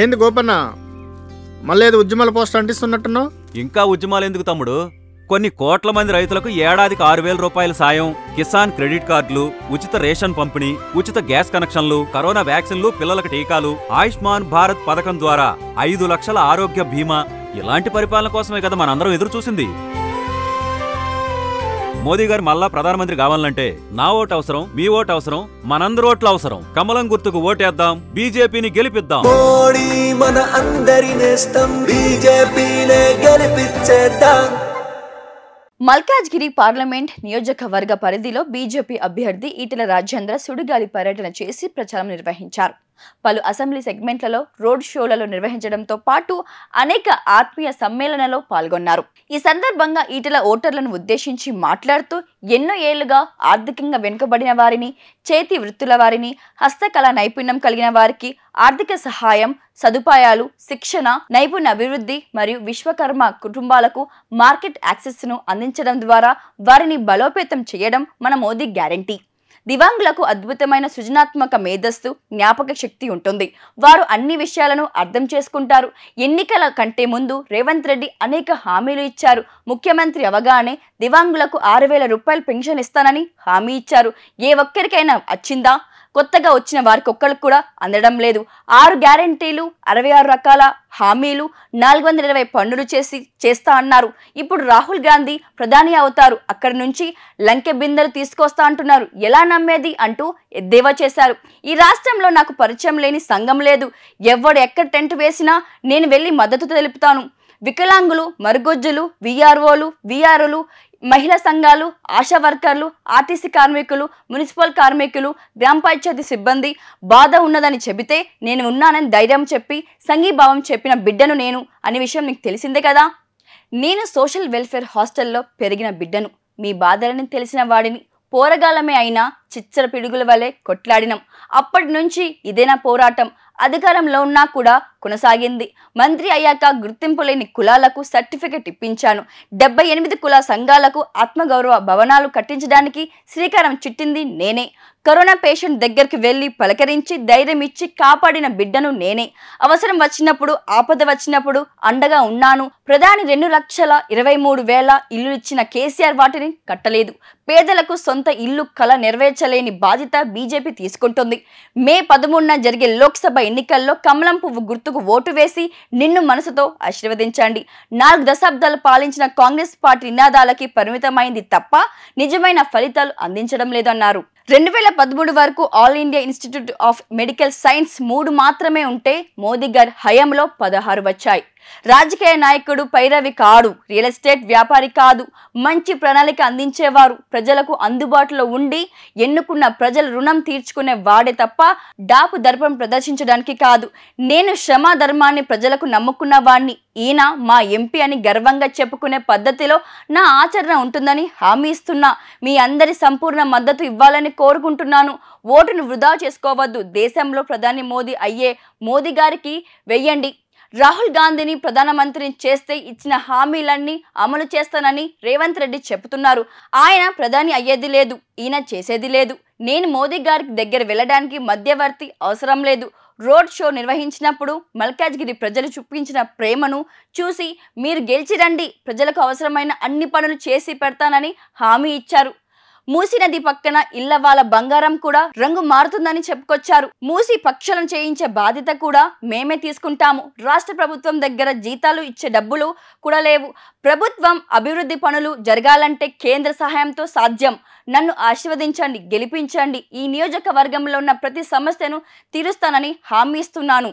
ఏంది గోపన్న మళ్ళీ ఏదో ఉద్యమాల పోస్టర్ అంటిస్తున్నట్టున్నావు ఇంకా ఉద్యమాలు ఎందుకు తమ్ముడు కొన్ని కోట్ల మంది రైతులకు ఏడాదికి ఆరు వేల రూపాయల సాయం కిసాన్ క్రెడిట్ కార్డులు ఉచిత రేషన్ పంపిణీ ఉచిత గ్యాస్ కనెక్షన్లు కరోనా వ్యాక్సిన్లు పిల్లలకు టీకాలు ఆయుష్మాన్ భారత్ పథకం ద్వారా ఐదు లక్షల ఆరోగ్య బీమా ఇలాంటి పరిపాలన కోసమే కదా మనందరం ఎదురు చూసింది మోదీ గారు మళ్ళా ప్రధానమంత్రి కావాలంటే నా ఓటు అవసరం మీ ఓటు అవసరం మనందరి ఓట్లు అవసరం కమలం గుర్తుకు ఓటేద్దాం బీజేపీని గెలిపిద్దాం మోడీ మన గెలిపించేద్దాం మల్కాజ్గిరి పార్లమెంట్ నియోజకవర్గ పరిధిలో బీజేపీ అభ్యర్థి ఈటెల రాజేంద్ర సుడిగాలి పర్యటన చేసి ప్రచారం నిర్వహించారు పలు అసెంబ్లీ సెగ్మెంట్లలో రోడ్ షోలలో నిర్వహించడంతో పాటు అనేక ఆత్మీయ సమ్మేళనలో పాల్గొన్నారు ఈ సందర్భంగా ఈటల ఓటర్లను ఉద్దేశించి మాట్లాడుతూ ఎన్నో ఏళ్లుగా ఆర్థికంగా వెనుకబడిన వారిని చేతి వృత్తుల వారిని హస్తకళ నైపుణ్యం కలిగిన వారికి ఆర్థిక సహాయం సదుపాయాలు శిక్షణ నైపుణ్య అభివృద్ధి మరియు విశ్వకర్మ కుటుంబాలకు మార్కెట్ యాక్సెస్ను అందించడం ద్వారా వారిని బలోపేతం చేయడం మన మోదీ గ్యారంటీ దివాంగులకు అద్భుతమైన సృజనాత్మక మేధస్సు జ్ఞాపక శక్తి ఉంటుంది వారు అన్ని విషయాలను అర్థం చేసుకుంటారు ఎన్నికల కంటే ముందు రేవంత్ రెడ్డి అనేక హామీలు ఇచ్చారు ముఖ్యమంత్రి అవగానే దివాంగులకు ఆరు వేల రూపాయలు పెన్షన్ ఇస్తానని హామీ ఇచ్చారు ఏ ఒక్కరికైనా వచ్చిందా కొత్తగా వచ్చిన వారికి ఒక్కరికి కూడా అందడం లేదు ఆరు గ్యారంటీలు అరవై ఆరు రకాల హామీలు నాలుగు వందల ఇరవై పన్నులు చేసి చేస్తా అన్నారు ఇప్పుడు రాహుల్ గాంధీ ప్రధాని అవుతారు అక్కడి నుంచి లంకె బిందెలు తీసుకొస్తా అంటున్నారు ఎలా నమ్మేది అంటూ ఎద్దేవా చేశారు ఈ రాష్ట్రంలో నాకు పరిచయం లేని సంఘం లేదు ఎవడు ఎక్కడ టెంట్ వేసినా నేను వెళ్ళి మద్దతు తెలుపుతాను వికలాంగులు మరుగుజ్జులు విఆర్ఓలు విఆర్ఓలు మహిళా సంఘాలు ఆశా వర్కర్లు ఆర్టీసీ కార్మికులు మున్సిపల్ కార్మికులు గ్రామ పంచాయతీ సిబ్బంది బాధ ఉన్నదని చెబితే నేను ఉన్నానని ధైర్యం చెప్పి సంఘీభావం చెప్పిన బిడ్డను నేను అనే విషయం మీకు తెలిసిందే కదా నేను సోషల్ వెల్ఫేర్ హాస్టల్లో పెరిగిన బిడ్డను మీ బాధలని తెలిసిన వాడిని పోరగాలమే అయినా చిచ్చర పిడుగుల వలె కొట్లాడినం అప్పటి నుంచి ఇదేనా పోరాటం అధికారంలో ఉన్నా కూడా కొనసాగింది మంత్రి అయ్యాక గుర్తింపు లేని కులాలకు సర్టిఫికెట్ ఇప్పించాను డెబ్బై ఎనిమిది కుల సంఘాలకు ఆత్మగౌరవ భవనాలు కట్టించడానికి శ్రీకారం చుట్టింది నేనే కరోనా పేషెంట్ దగ్గరికి వెళ్ళి పలకరించి ధైర్యం ఇచ్చి కాపాడిన బిడ్డను నేనే అవసరం వచ్చినప్పుడు ఆపద వచ్చినప్పుడు అండగా ఉన్నాను ప్రధాని రెండు లక్షల ఇరవై మూడు వేల ఇల్లు ఇచ్చిన కేసీఆర్ వాటిని కట్టలేదు పేదలకు సొంత ఇల్లు కళ నెరవేర్చలేని బాధ్యత బీజేపీ తీసుకుంటుంది మే పదమూడున జరిగే లోక్సభ ఎన్నికల్లో కమలం పువ్వు గుర్తుకు ఓటు వేసి నిన్ను మనసుతో ఆశీర్వదించండి నాలుగు దశాబ్దాలు పాలించిన కాంగ్రెస్ పార్టీ నినాదాలకి పరిమితమైంది తప్ప నిజమైన ఫలితాలు అందించడం లేదన్నారు రెండు వేల పదమూడు వరకు all India institute of medical science మూడు మాత్రమే ఉంటే మోదీ గారి హయాంలో పదహారు వచ్చాయి రాజకీయ నాయకుడు పైరవి కాడు రియల్ ఎస్టేట్ వ్యాపారి కాదు మంచి ప్రణాళిక అందించేవారు ప్రజలకు అందుబాటులో ఉండి ఎన్నుకున్న ప్రజల రుణం తీర్చుకునే వాడే తప్ప డాపు దర్పం ప్రదర్శించడానికి కాదు నేను శ్రమ ధర్మాన్ని ప్రజలకు నమ్ముకున్న వాణ్ణి ఈయన మా ఎంపీ అని గర్వంగా చెప్పుకునే పద్ధతిలో నా ఆచరణ ఉంటుందని హామీ ఇస్తున్నా మీ అందరి సంపూర్ణ మద్దతు ఇవ్వాలని కోరుకుంటున్నాను ఓటును వృధా చేసుకోవద్దు దేశంలో ప్రధాని మోదీ అయ్యే మోదీ గారికి వెయ్యండి రాహుల్ గాంధీని ప్రధానమంత్రిని చేస్తే ఇచ్చిన హామీలన్నీ అమలు చేస్తానని రేవంత్ రెడ్డి చెబుతున్నారు ఆయన ప్రధాని అయ్యేది లేదు ఈయన చేసేది లేదు నేను మోదీ గారికి దగ్గర వెళ్ళడానికి మధ్యవర్తి అవసరం లేదు రోడ్ షో నిర్వహించినప్పుడు మల్కాజ్గిరి ప్రజలు చూపించిన ప్రేమను చూసి మీరు గెలిచి రండి ప్రజలకు అవసరమైన అన్ని పనులు చేసి పెడతానని హామీ ఇచ్చారు మూసి నది పక్కన ఇళ్ల వాళ్ళ బంగారం కూడా రంగు మారుతుందని చెప్పుకొచ్చారు మూసి పక్షులను చేయించే బాధ్యత కూడా మేమే తీసుకుంటాము రాష్ట్ర ప్రభుత్వం దగ్గర జీతాలు ఇచ్చే డబ్బులు కూడా లేవు ప్రభుత్వం అభివృద్ధి పనులు జరగాలంటే కేంద్ర సహాయంతో సాధ్యం నన్ను ఆశీర్వదించండి గెలిపించండి ఈ నియోజకవర్గంలో ఉన్న ప్రతి సమస్యను తీరుస్తానని హామీ ఇస్తున్నాను